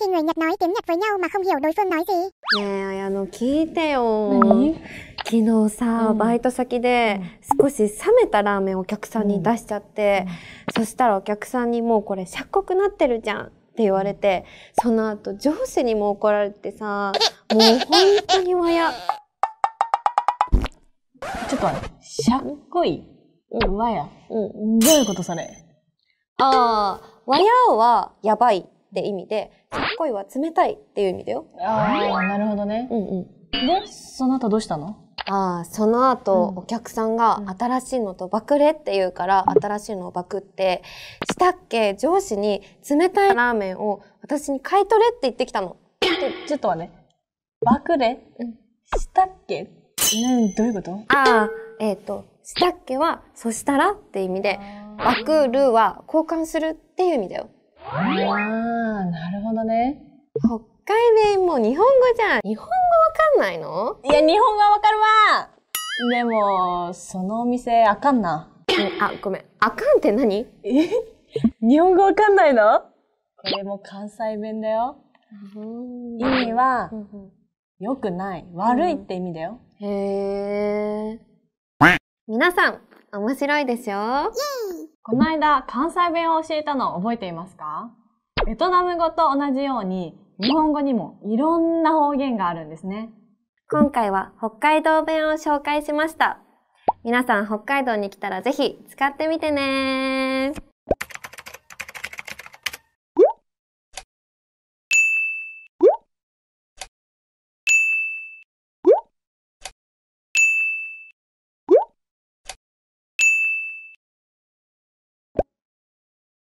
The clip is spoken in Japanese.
Khi người Nhật nói tiếng Nhật với nhau mà không hiểu đối phương nói gì. Nè, à, 聞いてよ。昨日さ、うん、バイト先で少し冷めたラーメンをお客さんに出しちゃって、うん、そしたらお客さんにもうこれしゃっこくなってるじゃんって言われて、その後上司にも怒られてさ、もう本当にわや。ちょっと待って、しゃっこい、わや、うん、どういうことそれああ、わやはやばいって意味で、さっこいは冷たいっていう意味だよ。ああ、なるほどね。うんうん。で、その後どうしたのああ、その後、お客さんが新しいのと爆れって言うから、新しいのを爆って、したっけ上司に冷たいラーメンを私に買い取れって言ってきたの。ちょっと、ちょっとはね。爆れ、うん、したっけうん、どういうことああ、えっ、ー、と、したっけは、そしたらって意味で、爆るは交換するっていう意味だよ。わどね。北海弁も日本語じゃん。日本語わかんないのいや、日本語わかるわでも、そのお店、あかんな。あ、ごめん。あかんって何え日本語わかんないのこれも関西弁だよ。意味は、良くない。悪いって意味だよ。うん、へえ。皆さん、面白いでしょこの間、関西弁を教えたの覚えていますかベトナム語と同じように、日本語にもいろんな方言があるんですね。今回は北海道弁を紹介しました。皆さん北海道に来たらぜひ使ってみてね